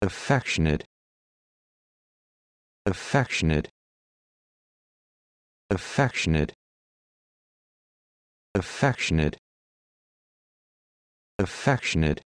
affectionate affectionate affectionate affectionate affectionate